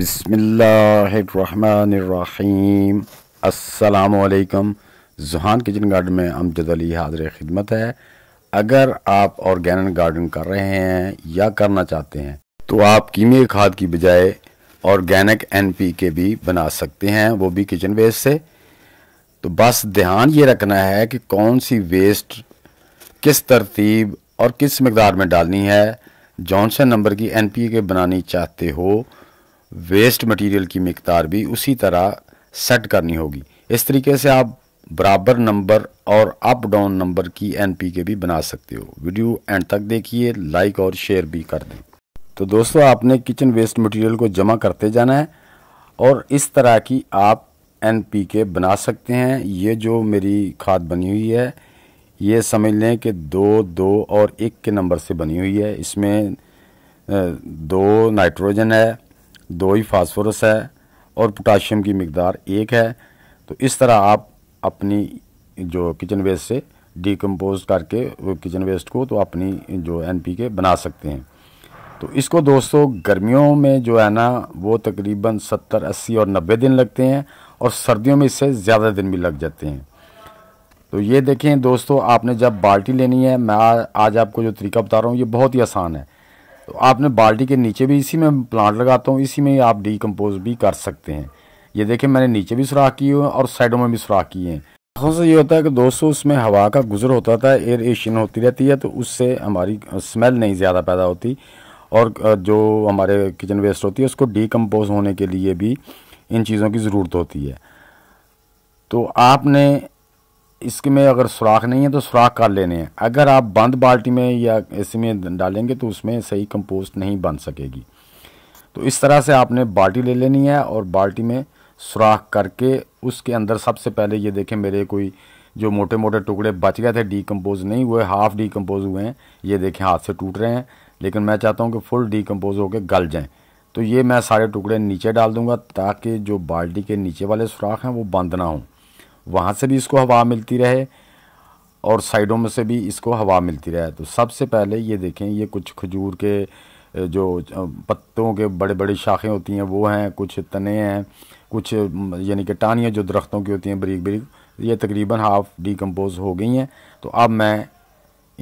बिसमीम् अल्लाम जुहान kitchen garden में अमजद अली हाजिर ख़िदमत है अगर आप ऑर्गेनिक गार्डन कर रहे हैं या करना चाहते हैं तो आप कीमिया खाद की बजाय ऑर्गेनिक एन पी के भी बना सकते हैं वो भी किचन वेस्ट से तो बस ध्यान ये रखना है कि कौन सी वेस्ट किस तरतीब और किस मकदार में डालनी है जौन से नंबर की एन पी के बनानी चाहते हो वेस्ट मटेरियल की मकदार भी उसी तरह सेट करनी होगी इस तरीके से आप बराबर नंबर और अप डाउन नंबर की एन पी के भी बना सकते हो वीडियो एंड तक देखिए लाइक और शेयर भी कर दें तो दोस्तों आपने किचन वेस्ट मटेरियल को जमा करते जाना है और इस तरह की आप एन पी के बना सकते हैं ये जो मेरी खाद बनी हुई है ये समझ लें कि दो दो और एक के नंबर से बनी हुई है इसमें दो नाइट्रोजन है दो ही फास्फोरस है और पोटाशियम की मकदार एक है तो इस तरह आप अपनी जो किचन वेस्ट से डिकम्पोज करके किचन वेस्ट को तो अपनी जो एन पी के बना सकते हैं तो इसको दोस्तों गर्मियों में जो है ना वो तकरीबन सत्तर अस्सी और नब्बे दिन लगते हैं और सर्दियों में इससे ज़्यादा दिन भी लग जाते हैं तो ये देखें दोस्तों आपने जब बाल्टी लेनी है मैं आज आपको जो तरीका बता रहा हूँ ये बहुत ही आसान है तो आपने बाल्टी के नीचे भी इसी में प्लांट लगाता हूँ इसी में आप डीकम्पोज भी कर सकते हैं ये देखें मैंने नीचे भी सुराख किए हुए और साइडों में भी सुराख किए हैं आँखों से ये होता है कि दोस्तों उसमें हवा का गुजर होता था एयर एशियन होती रहती है तो उससे हमारी स्मेल नहीं ज़्यादा पैदा होती और जो हमारे किचन वेस्ट होती है उसको डीकम्पोज होने के लिए भी इन चीज़ों की ज़रूरत होती है तो आपने इसके में अगर सुराख नहीं है तो सुराख कर लेने हैं अगर आप बंद बाल्टी में या ऐसे में डालेंगे तो उसमें सही कंपोस्ट नहीं बन सकेगी तो इस तरह से आपने बाल्टी ले लेनी है और बाल्टी में सुराख करके उसके अंदर सबसे पहले ये देखें मेरे कोई जो मोटे मोटे टुकड़े बच गए थे डीकम्पोज नहीं हुए हाफ़ डीकम्पोज हुए हैं ये देखें हाथ से टूट रहे हैं लेकिन मैं चाहता हूँ कि फुल डीकम्पोज होकर गल जाएँ तो ये मैं सारे टुकड़े नीचे डाल दूँगा ताकि जो बाल्टी के नीचे वाले सुराख हैं वो बंद ना हों वहाँ से भी इसको हवा मिलती रहे और साइडों में से भी इसको हवा मिलती रहे तो सबसे पहले ये देखें ये कुछ खजूर के जो पत्तों के बड़े बड़े शाखें होती हैं वो हैं कुछ तने हैं कुछ यानी कि टानियाँ जो दरख्तों की होती हैं बरीक बरीक ये तकरीबन हाफ़ डिकम्पोज हो गई हैं तो अब मैं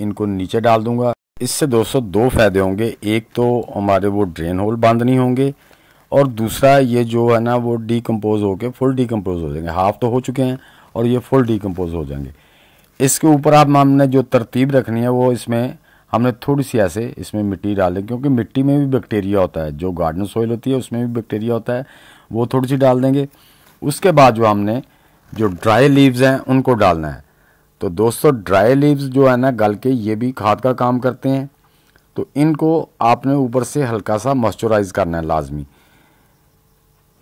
इनको नीचे डाल दूँगा इससे दोस्तों दो फ़ायदे होंगे एक तो हमारे वो ड्रेन होल बंद नहीं होंगे और दूसरा ये जो है ना वो डिकम्पोज़ होकर फुल डिकम्पोज़ हो जाएंगे हाफ़ तो हो चुके हैं और ये फुल डिकम्पोज हो जाएंगे इसके ऊपर आप हमने जो तरतीब रखनी है वो इसमें हमने थोड़ी सी ऐसे इसमें मिट्टी डाल दें क्योंकि मिट्टी में भी बैक्टीरिया होता है जो गार्डन सॉइल होती है उसमें भी बैक्टीरिया होता है वो थोड़ी सी डाल देंगे उसके बाद जो हमने जो ड्राई लीव्स हैं उनको डालना है तो दोस्तों ड्राई लीव्स जो है ना गल के ये भी खाद का काम करते हैं तो इनको आपने ऊपर से हल्का सा मॉइस्चराइज करना है लाजमी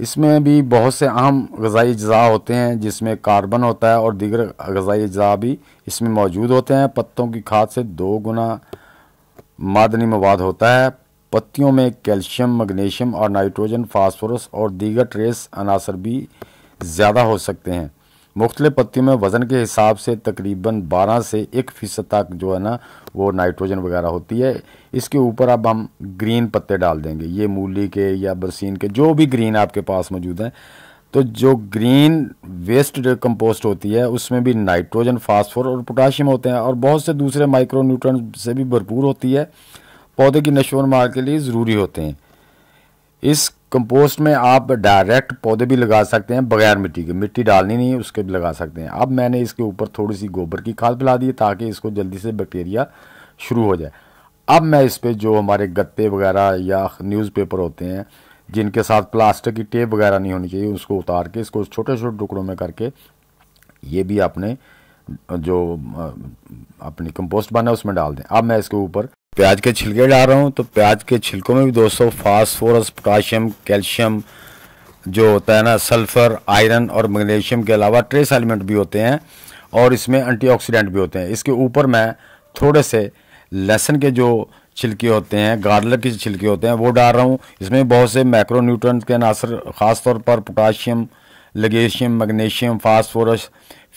इसमें भी बहुत से अहम गज़ाई अज्जा होते हैं जिसमें कार्बन होता है और दीगर गज़ाई अज्जा भी इसमें मौजूद होते हैं पत्तों की खाद से दो गुना मादनी मवाद होता है पत्तियों में कैल्शियम मैग्नीशियम और नाइट्रोजन फास्फोरस और दीगर ट्रेस अनासर भी ज़्यादा हो सकते हैं मुख्तलि पत्ती में वज़न के हिसाब से तकरीबन 12 से एक फ़ीसद तक जो है ना वो नाइट्रोजन वगैरह होती है इसके ऊपर अब हम ग्रीन पत्ते डाल देंगे ये मूली के या बरसीन के जो भी ग्रीन आपके पास मौजूद हैं तो जो ग्रीन वेस्ट कंपोस्ट होती है उसमें भी नाइट्रोजन फास्फोर और पोटाशियम होते हैं और बहुत से दूसरे माइक्रो से भी भरपूर होती है पौधे की नशो के लिए ज़रूरी होते हैं इस कंपोस्ट में आप डायरेक्ट पौधे भी लगा सकते हैं बगैर मिट्टी के मिट्टी डालनी नहीं है उसके भी लगा सकते हैं अब मैंने इसके ऊपर थोड़ी सी गोबर की खाद पिला दी ताकि इसको जल्दी से बैक्टीरिया शुरू हो जाए अब मैं इस पर जो हमारे गत्ते वगैरह या न्यूज़पेपर होते हैं जिनके साथ प्लास्टिक की टेप वगैरह नहीं होनी चाहिए उसको उतार के इसको छोटे छोटे टुकड़ों में करके ये भी अपने जो अपनी कंपोस्ट बना है उसमें डाल दें अब मैं इसके ऊपर प्याज के छिलके डाल रहा हूँ तो प्याज के छिलकों में भी दोस्तों फास्फोरस पोटाशियम कैल्शियम जो होता है ना सल्फ़र आयरन और मैग्नीशियम के अलावा ट्रेस एलिमेंट भी होते हैं और इसमें एंटीऑक्सीडेंट भी होते हैं इसके ऊपर मैं थोड़े से लहसन के जो छिलके होते हैं गार्लिक के छिलके होते हैं वो डाल रहा हूँ इसमें बहुत से मैक्रो के अनासर ख़ासतौर पर पोटाशियम लगेशियम मैग्नीशियम फास्फोरस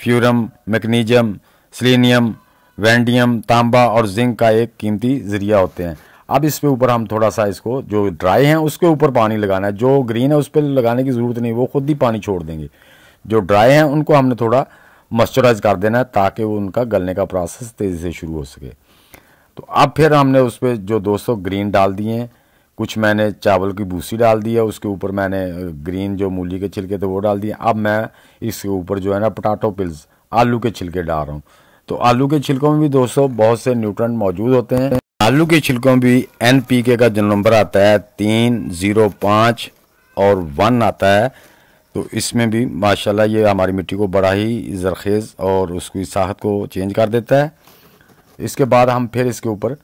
फ्यूरम मैगनीजियम सिलीनियम वेंडियम तांबा और जिंक का एक कीमती ज़रिया होते हैं अब इस पे ऊपर हम थोड़ा सा इसको जो ड्राई हैं उसके ऊपर पानी लगाना है जो ग्रीन है उस पर लगाने की ज़रूरत नहीं वो खुद ही पानी छोड़ देंगे जो ड्राई हैं उनको हमने थोड़ा मॉइस्चराइज कर देना है ताकि वो उनका गलने का प्रोसेस तेज़ी से शुरू हो सके तो अब फिर हमने उस पर जो दोस्तों ग्रीन डाल दिए हैं कुछ मैंने चावल की भूसी डाल दी है उसके ऊपर मैंने ग्रीन जो मूली के छिलके थे वो डाल दिए अब मैं इसके ऊपर जो है ना पोटाटो पिल्स आलू के छिलके डाल रहा हूँ तो आलू के छिलकों में भी दोस्तों बहुत से न्यूट्रन मौजूद होते हैं आलू के छिलकों में भी एन पी के का जो नंबर आता है तीन जीरो पाँच और वन आता है तो इसमें भी माशाल्लाह ये हमारी मिट्टी को बड़ा ही जरखेज़ और उसकी साहत को चेंज कर देता है इसके बाद हम फिर इसके ऊपर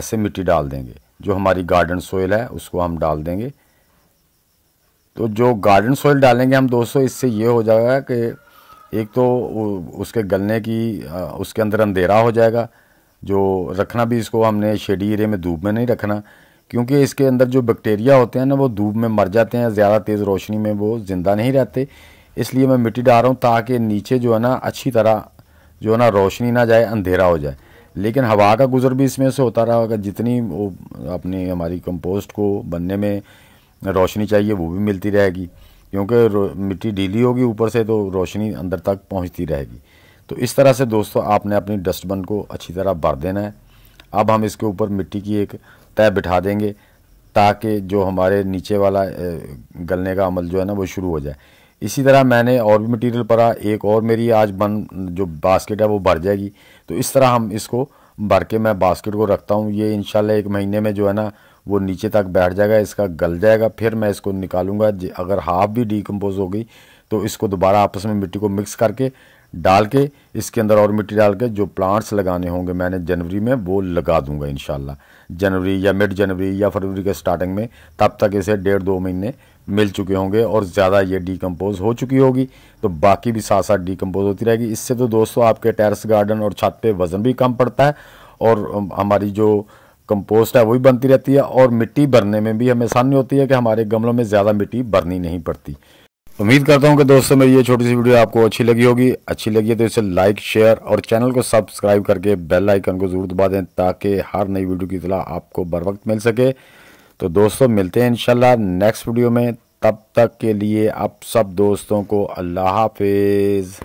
ऐसे मिट्टी डाल देंगे जो हमारी गार्डन सोयल है उसको हम डाल देंगे तो जो गार्डन सोयल डालेंगे हम दोस्तों इससे ये हो जाएगा कि एक तो उसके गलने की उसके अंदर अंधेरा हो जाएगा जो रखना भी इसको हमने शेडी एरिया में धूप में नहीं रखना क्योंकि इसके अंदर जो बैक्टीरिया होते हैं ना वो धूप में मर जाते हैं ज़्यादा तेज़ रोशनी में वो ज़िंदा नहीं रहते इसलिए मैं मिट्टी डाल रहा हूँ ताकि नीचे जो है ना अच्छी तरह जो है ना रोशनी ना जाए अंधेरा हो जाए लेकिन हवा का गुजर भी इसमें से होता रहेगा जितनी वो अपनी हमारी कंपोस्ट को बनने में रोशनी चाहिए वो भी मिलती रहेगी क्योंकि मिट्टी ढीली होगी ऊपर से तो रोशनी अंदर तक पहुंचती रहेगी तो इस तरह से दोस्तों आपने अपनी डस्टबिन को अच्छी तरह भर देना है अब हम इसके ऊपर मिट्टी की एक तय बिठा देंगे ताकि जो हमारे नीचे वाला गलने का अमल जो है ना वो शुरू हो जाए इसी तरह मैंने और भी मटेरियल भरा एक और मेरी आज बन जो बास्केट है वो भर जाएगी तो इस तरह हम इसको भर के मैं बास्केट को रखता हूँ ये इनशाला एक महीने में जो है ना वो नीचे तक बैठ जाएगा इसका गल जाएगा फिर मैं इसको निकालूंगा अगर हाफ भी डीकम्पोज हो गई तो इसको दोबारा आपस में मिट्टी को मिक्स करके डाल के इसके अंदर और मिट्टी डाल के जो प्लांट्स लगाने होंगे मैंने जनवरी में वो लगा दूंगा इन जनवरी या मिड जनवरी या फरवरी के स्टार्टिंग में तब तक इसे डेढ़ दो महीने मिल चुके होंगे और ज़्यादा ये डिकम्पोज हो चुकी होगी तो बाकी भी साथ साथ डीकम्पोज होती रहेगी इससे तो दोस्तों आपके टेरेस गार्डन और छत पे वज़न भी कम पड़ता है और हमारी जो कंपोस्ट है वो भी बनती रहती है और मिट्टी भरने में भी हमें आसानी होती है कि हमारे गमलों में ज़्यादा मिट्टी भरनी नहीं पड़ती उम्मीद करता हूँ कि दोस्तों मेरी ये छोटी सी वीडियो आपको अच्छी लगी होगी अच्छी लगी है तो इसे लाइक शेयर और चैनल को सब्सक्राइब करके बेल आइकन को जरूर दबा दें ताकि हर नई वीडियो की इतला आपको बर वक्त मिल सके तो दोस्तों मिलते हैं इंशाल्लाह नेक्स्ट वीडियो में तब तक के लिए आप सब दोस्तों को अल्लाह हाफिज़